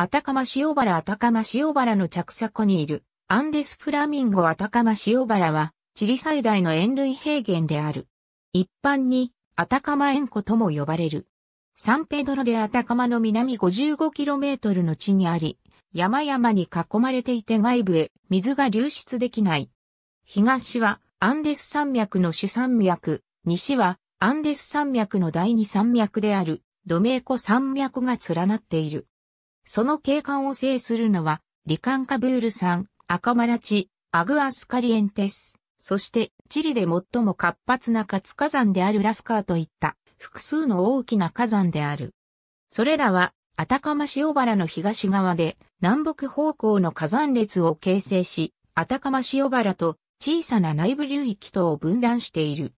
アタカマ塩原アタカマ塩原の着作にいる、アンデスフラミンゴアタカマ塩原は、チリ最大の塩類平原である。一般に、アタカマ塩湖とも呼ばれる。サンペドロでアタカマの南 55km の地にあり、山々に囲まれていて外部へ水が流出できない。東はアンデス山脈の主山脈、西はアンデス山脈の第二山脈であるドメーコ山脈が連なっている。その景観を制するのは、リカンカブール産、赤マラチ、アグアスカリエンテス、そしてチリで最も活発な活火山であるラスカーといった複数の大きな火山である。それらは、アタカマ塩原の東側で南北方向の火山列を形成し、アタカマ塩原と小さな内部流域とを分断している。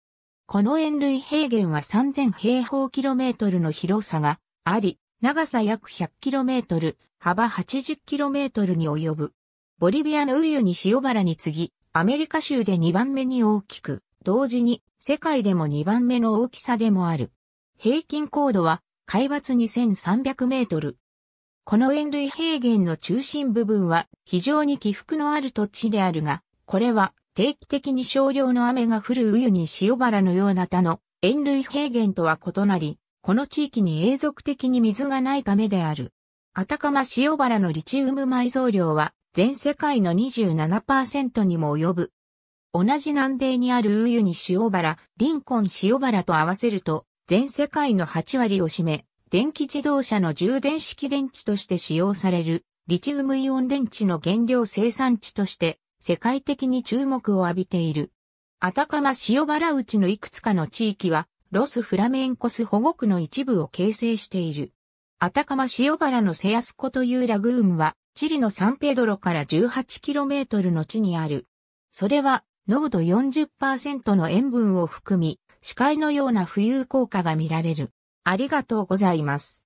この円類平原は3000平方キロメートルの広さがあり、長さ約 100km、幅 80km に及ぶ。ボリビアのウユニ塩原に次ぎ、アメリカ州で2番目に大きく、同時に世界でも2番目の大きさでもある。平均高度は海抜2300メートル。この円類平原の中心部分は非常に起伏のある土地であるが、これは定期的に少量の雨が降るウユニ塩原のような他の円類平原とは異なり、この地域に永続的に水がないためである。アタカマ塩原のリチウム埋蔵量は全世界の27%にも及ぶ。同じ南米にあるウーユに塩原、リンコン塩原と合わせると、全世界の8割を占め、電気自動車の充電式電池として使用される、リチウムイオン電池の原料生産地として、世界的に注目を浴びている。アタカマ塩原内のいくつかの地域は、ロスフラメンコス保護区の一部を形成している。アタカマ塩原のセアスコというラグーンは、チリのサンペドロから 18km の地にある。それは、濃度40%の塩分を含み、視界のような浮遊効果が見られる。ありがとうございます。